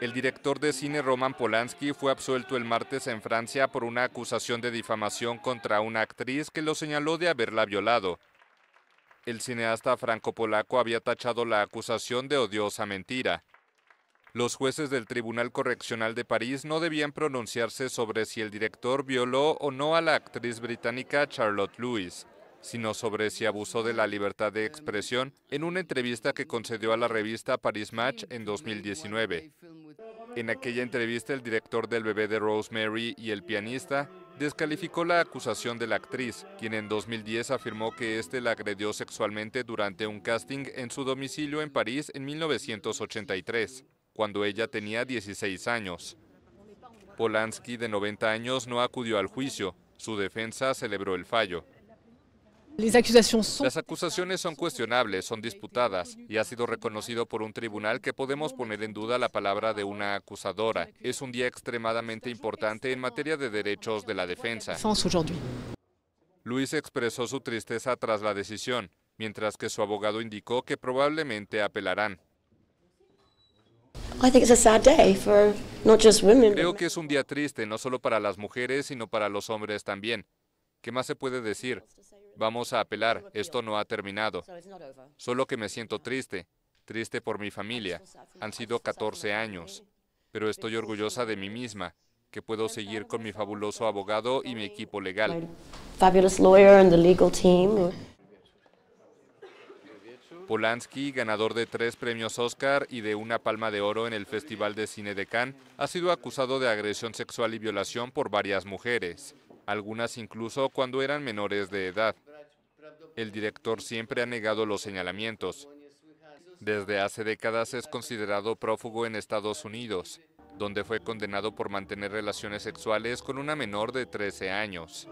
El director de cine Roman Polanski fue absuelto el martes en Francia por una acusación de difamación contra una actriz que lo señaló de haberla violado. El cineasta franco-polaco había tachado la acusación de odiosa mentira. Los jueces del Tribunal Correccional de París no debían pronunciarse sobre si el director violó o no a la actriz británica Charlotte Lewis sino sobre si abusó de la libertad de expresión en una entrevista que concedió a la revista Paris Match en 2019. En aquella entrevista, el director del bebé de Rosemary y el pianista descalificó la acusación de la actriz, quien en 2010 afirmó que este la agredió sexualmente durante un casting en su domicilio en París en 1983, cuando ella tenía 16 años. Polanski, de 90 años, no acudió al juicio. Su defensa celebró el fallo. Las acusaciones son cuestionables, son disputadas y ha sido reconocido por un tribunal que podemos poner en duda la palabra de una acusadora. Es un día extremadamente importante en materia de derechos de la defensa. Luis expresó su tristeza tras la decisión, mientras que su abogado indicó que probablemente apelarán. Creo que es un día triste no solo para las mujeres, sino para los hombres también. ¿Qué más se puede decir? Vamos a apelar, esto no ha terminado. Solo que me siento triste, triste por mi familia. Han sido 14 años, pero estoy orgullosa de mí misma, que puedo seguir con mi fabuloso abogado y mi equipo legal. Polanski, ganador de tres premios Oscar y de una palma de oro en el Festival de Cine de Cannes, ha sido acusado de agresión sexual y violación por varias mujeres, algunas incluso cuando eran menores de edad. El director siempre ha negado los señalamientos. Desde hace décadas es considerado prófugo en Estados Unidos, donde fue condenado por mantener relaciones sexuales con una menor de 13 años.